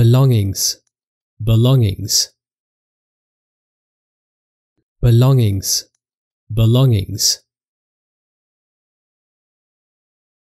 belongings, belongings, belongings, belongings.